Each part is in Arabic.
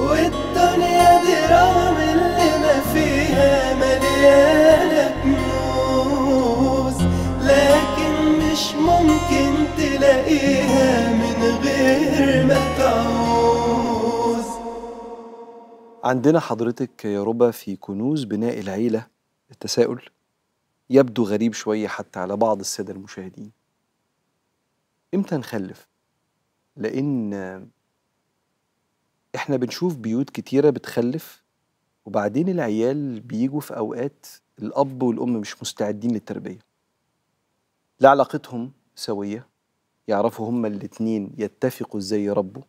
والدنيا دي رغم اللي ما فيها مليانة كنوز لكن مش ممكن تلاقيها من غير ما تعوز عندنا حضرتك يا ربا في كنوز بناء العيلة التساؤل يبدو غريب شوية حتى على بعض السادة المشاهدين امتى نخلف لأن احنا بنشوف بيوت كتيره بتخلف وبعدين العيال بيجوا في اوقات الاب والام مش مستعدين للتربيه لا علاقتهم سويه يعرفوا هما الاتنين يتفقوا ازاي يربوا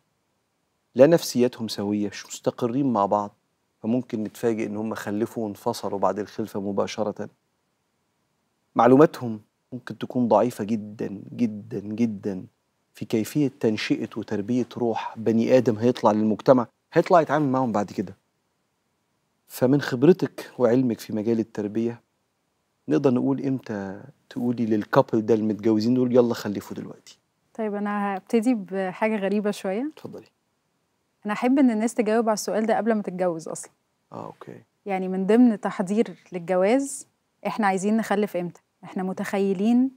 لا نفسياتهم سويه مش مستقرين مع بعض فممكن نتفاجئ ان هم خلفوا وانفصلوا بعد الخلفه مباشره معلوماتهم ممكن تكون ضعيفه جدا جدا جدا في كيفيه تنشئه وتربيه روح بني ادم هيطلع للمجتمع هيطلع يتعامل معهم بعد كده فمن خبرتك وعلمك في مجال التربيه نقدر نقول امتى تقولي للكابل ده المتجوزين دول يلا خلفوا دلوقتي طيب انا هبتدي بحاجه غريبه شويه اتفضلي انا احب ان الناس تجاوب على السؤال ده قبل ما تتجوز اصلا اه اوكي يعني من ضمن تحضير للجواز احنا عايزين نخلف امتى احنا متخيلين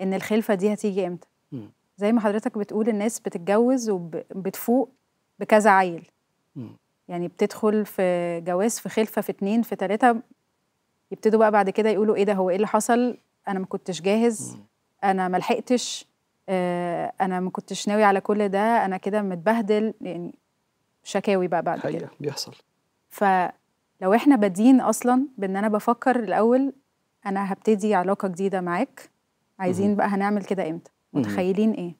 ان الخلفه دي هتيجي امتى م. زي ما حضرتك بتقول الناس بتتجوز وبتفوق بكذا عيل م. يعني بتدخل في جواز في خلفه في اتنين في تلاته يبتدوا بقى بعد كده يقولوا ايه ده هو ايه اللي حصل انا ما كنتش جاهز انا ما لحقتش آه انا ما كنتش ناوي على كل ده انا كده متبهدل يعني شكاوي بقى بعد كده بيحصل فلو احنا بادين اصلا بان انا بفكر الاول انا هبتدي علاقه جديده معاك عايزين بقى هنعمل كده امتى متخيلين ايه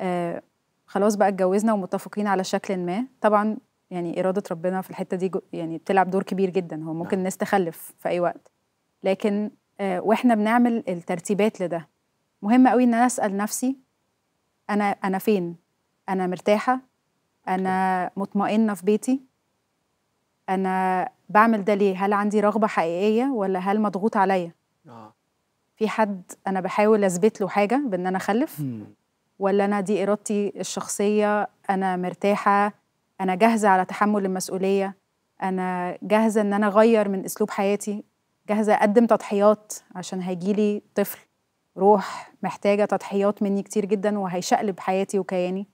آه خلاص بقى اتجوزنا ومتفقين على شكل ما طبعا يعني اراده ربنا في الحته دي يعني بتلعب دور كبير جدا هو ممكن نعم. الناس تخلف في اي وقت لكن آه واحنا بنعمل الترتيبات لده مهم قوي ان انا اسال نفسي انا انا فين انا مرتاحه انا مطمئنه في بيتي انا بعمل ده ليه هل عندي رغبه حقيقيه ولا هل مضغوط عليا آه. في حد انا بحاول اثبت له حاجه بان انا اخلف ولا انا دي ارادتي الشخصيه انا مرتاحه انا جاهزه على تحمل المسؤوليه انا جاهزه ان انا اغير من اسلوب حياتي جاهزه اقدم تضحيات عشان هيجيلي طفل روح محتاجه تضحيات مني كتير جدا وهيشقلب حياتي وكياني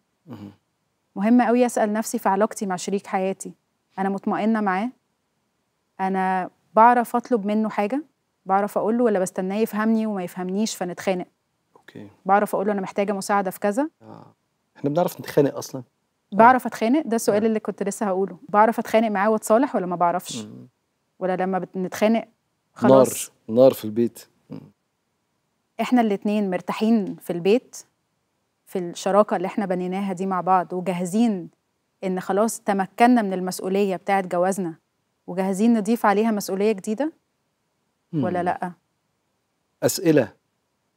مهم قوي اسال نفسي في علاقتي مع شريك حياتي انا مطمئنه معاه انا بعرف اطلب منه حاجه بعرف اقول له ولا بستناه يفهمني وما يفهمنيش فنتخانق اوكي بعرف اقول له انا محتاجه مساعده في كذا آه. احنا بنعرف نتخانق اصلا بعرف اتخانق ده السؤال آه. اللي كنت لسه هقوله بعرف اتخانق معاه واتصالح ولا ما بعرفش ولا لما بنتخانق خلاص نار نار في البيت مم. احنا الاثنين مرتاحين في البيت في الشراكه اللي احنا بنيناها دي مع بعض وجاهزين ان خلاص تمكنا من المسؤوليه بتاعه جوازنا وجاهزين نضيف عليها مسؤوليه جديده ولا لا اسئله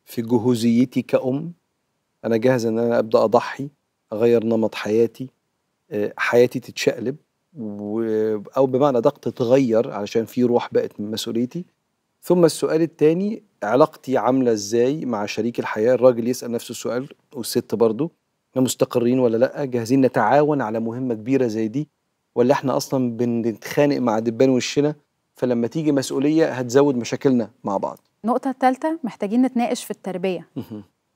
في جهوزيتي كأم أنا جاهز إن أنا أبدأ أضحي أغير نمط حياتي آه، حياتي تتشقلب أو بمعنى ده تتغير علشان في روح بقت من مسؤوليتي ثم السؤال الثاني علاقتي عاملة إزاي مع شريك الحياة الراجل يسأل نفسه السؤال والست برضه احنا مستقرين ولا لأ جاهزين نتعاون على مهمة كبيرة زي دي ولا احنا أصلا بنتخانق مع دبان وشنا فلما تيجي مسؤوليه هتزود مشاكلنا مع بعض النقطه الثالثه محتاجين نتناقش في التربيه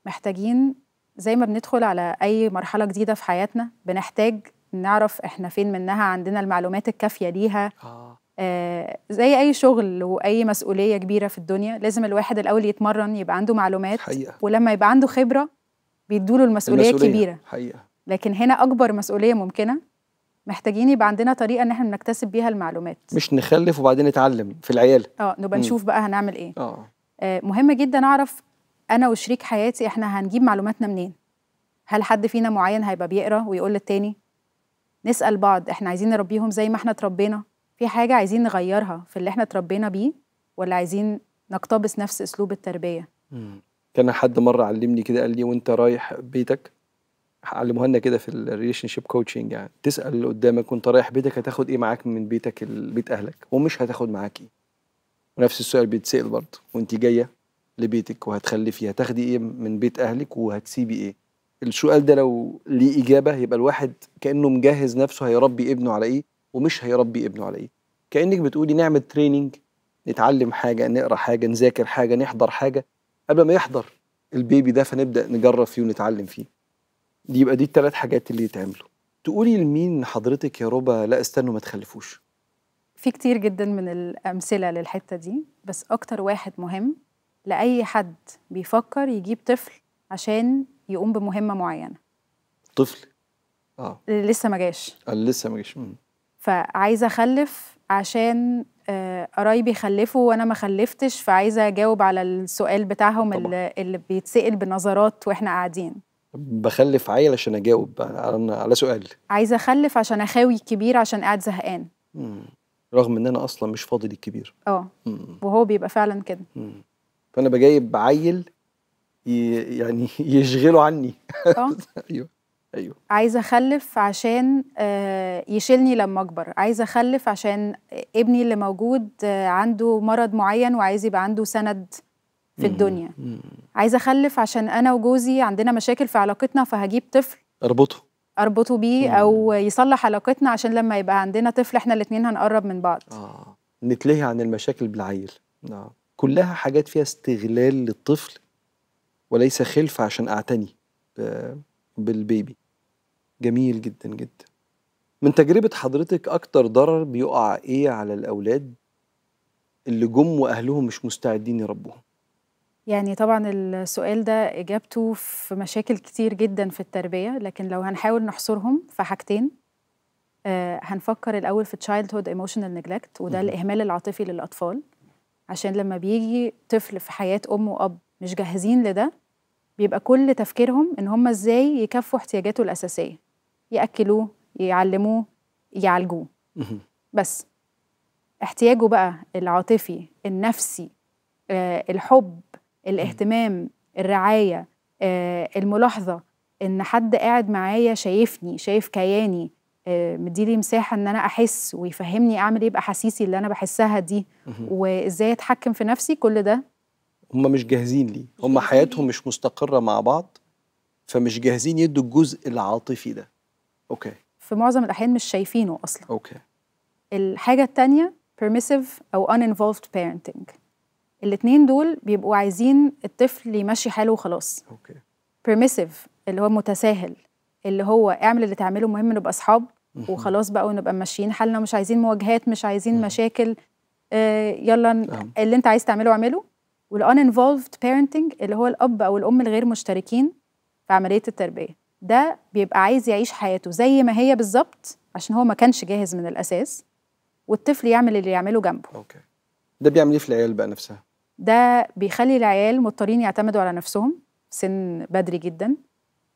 محتاجين زي ما بندخل على اي مرحله جديده في حياتنا بنحتاج نعرف احنا فين منها عندنا المعلومات الكافيه ليها آه. آه زي اي شغل واي مسؤوليه كبيره في الدنيا لازم الواحد الاول يتمرن يبقى عنده معلومات حقيقة. ولما يبقى عنده خبره بيدوله المسؤوليه, المسؤولية. كبيره حقيقة. لكن هنا اكبر مسؤوليه ممكنه محتاجين يبقى عندنا طريقه ان احنا نكتسب بيها المعلومات مش نخلف وبعدين نتعلم في العيال اه نبقى نشوف بقى هنعمل ايه آه. اه مهم جدا اعرف انا وشريك حياتي احنا هنجيب معلوماتنا منين هل حد فينا معين هيبقى بيقرا ويقول للتاني نسال بعض احنا عايزين نربيهم زي ما احنا اتربينا في حاجه عايزين نغيرها في اللي احنا اتربينا بيه ولا عايزين نقتبس نفس اسلوب التربيه مم. كان حد مره علمني كده قال لي وانت رايح بيتك علموها لنا كده في الريليشن شيب كوتشنج يعني تسال اللي قدامك وانت رايح بيتك هتاخد ايه معاك من بيتك بيت اهلك ومش هتاخد معاك ايه ونفس السؤال بيتسال برضه وانت جايه لبيتك فيها هتاخدي ايه من بيت اهلك وهتسيبي ايه السؤال ده لو ليه اجابه يبقى الواحد كانه مجهز نفسه هيربي ابنه على ايه ومش هيربي ابنه على ايه كانك بتقولي نعمل تريننج نتعلم حاجه نقرا حاجه نذاكر حاجه نحضر حاجه قبل ما يحضر البيبي ده فنبدا نجرب فيه ونتعلم فيه دي يبقى دي الثلاث حاجات اللي يتعملوا تقولي لمين حضرتك يا ربا لا استنوا ما تخلفوش في كتير جدا من الامثله للحته دي بس اكتر واحد مهم لاي حد بيفكر يجيب طفل عشان يقوم بمهمه معينه طفل اه اللي لسه ما جاش اللي آه، لسه ما جاش فعايزه اخلف عشان آه، قرايبي خلفوا وانا ما خلفتش فعايزه اجاوب على السؤال بتاعهم طبعا. اللي بيتسال بنظرات واحنا قاعدين بخلف عيل عشان اجاوب على, سؤال عايزه اخلف عشان اخاوي الكبير عشان قاعد زهقان رغم ان انا اصلا مش فاضي للكبير اه وهو بيبقى فعلا كده فانا بجايب عيل يعني يشغله عني اه ايوه ايوه عايزه اخلف عشان آه، يشيلني لما اكبر عايزه اخلف عشان ابني اللي موجود آه، عنده مرض معين وعايز يبقى عنده سند في الدنيا عايز اخلف عشان انا وجوزي عندنا مشاكل في علاقتنا فهجيب طفل اربطه اربطه بيه او يصلح علاقتنا عشان لما يبقى عندنا طفل احنا الاثنين هنقرب من بعض اه نتلهي عن المشاكل بالعيل نعم كلها حاجات فيها استغلال للطفل وليس خلف عشان اعتني بالبيبي جميل جدا جدا من تجربة حضرتك أكتر ضرر بيقع إيه على الأولاد اللي جم وأهلهم مش مستعدين يربوهم؟ يعني طبعا السؤال ده إجابته في مشاكل كتير جدا في التربية لكن لو هنحاول نحصرهم في حاجتين آه هنفكر الأول في childhood emotional neglect وده الإهمال العاطفي للأطفال عشان لما بيجي طفل في حياة أم وأب مش جاهزين لده بيبقى كل تفكيرهم إن هم إزاي يكفوا احتياجاته الأساسية يأكلوه يعلموه يعالجوه بس احتياجه بقى العاطفي النفسي آه، الحب الاهتمام الرعايه آه، الملاحظه ان حد قاعد معايا شايفني شايف كياني آه، مديلي مساحه ان انا احس ويفهمني اعمل ايه باحاسيسي اللي انا بحسها دي وازاي اتحكم في نفسي كل ده هم مش جاهزين ليه هم حياتهم مش مستقره مع بعض فمش جاهزين يدوا الجزء العاطفي ده اوكي في معظم الاحيان مش شايفينه اصلا اوكي الحاجه الثانيه permissive او uninvolved parenting الاثنين دول بيبقوا عايزين الطفل يمشي حاله وخلاص اوكي بيرميسيف اللي هو متساهل اللي هو اعمل اللي تعمله المهم نبقى اصحاب وخلاص بقى ونبقى ماشيين حالنا مش عايزين مواجهات مش عايزين مشاكل آه يلا اللي انت عايز تعمله اعمله والان انفولفد بيرنتنج اللي هو الاب او الام الغير مشتركين في عمليه التربيه ده بيبقى عايز يعيش حياته زي ما هي بالظبط عشان هو ما كانش جاهز من الاساس والطفل يعمل اللي يعمله جنبه اوكي ده بيعمل ايه في العيال بقى نفسها ده بيخلي العيال مضطرين يعتمدوا على نفسهم سن بدري جدا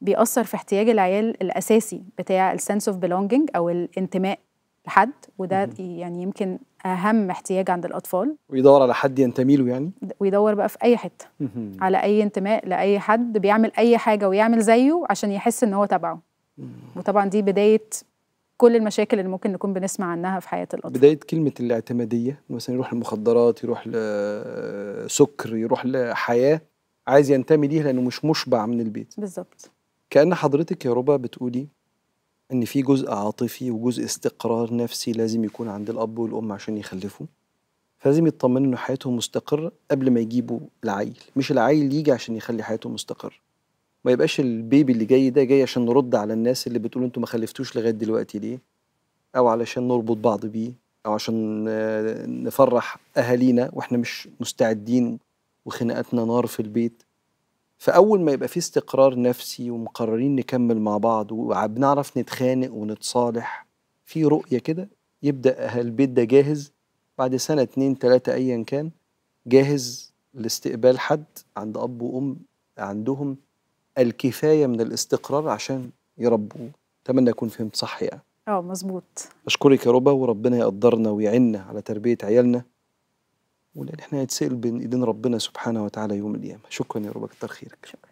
بيأثر في احتياج العيال الأساسي بتاع السنس اوف belonging أو الانتماء لحد وده يعني يمكن أهم احتياج عند الأطفال ويدور على حد ينتمي له يعني ويدور بقى في أي حتة على أي انتماء لأي حد بيعمل أي حاجة ويعمل زيه عشان يحس إن هو تبعه وطبعا دي بداية كل المشاكل اللي ممكن نكون بنسمع عنها في حياه الاطفال بدايه كلمه الاعتماديه مثلا يروح للمخدرات يروح لسكر يروح لحياه عايز ينتمي ليها لانه مش مشبع من البيت بالظبط كان حضرتك يا ربا بتقولي ان في جزء عاطفي وجزء استقرار نفسي لازم يكون عند الاب والام عشان يخلفوا فلازم يطمنوا ان حياتهم مستقره قبل ما يجيبوا العيل مش العيل يجي عشان يخلي حياته مستقره ما يبقاش البيبي اللي جاي ده جاي عشان نرد على الناس اللي بتقول انتوا ما خلفتوش لغايه دلوقتي ليه او علشان نربط بعض بيه او عشان آه، نفرح اهالينا واحنا مش مستعدين وخناقاتنا نار في البيت فاول ما يبقى في استقرار نفسي ومقررين نكمل مع بعض وبنعرف نتخانق ونتصالح في رؤيه كده يبدا البيت ده جاهز بعد سنه اتنين تلاته ايا كان جاهز لاستقبال حد عند اب وام عندهم الكفايه من الاستقرار عشان يربوه اتمنى اكون فهمت صح يعني اه مظبوط اشكرك يا ربا وربنا يقدرنا ويعيننا على تربيه عيالنا ولان احنا هنتسال بين ايدين ربنا سبحانه وتعالى يوم القيامه شكرا يا ربا كتر خيرك شكرا.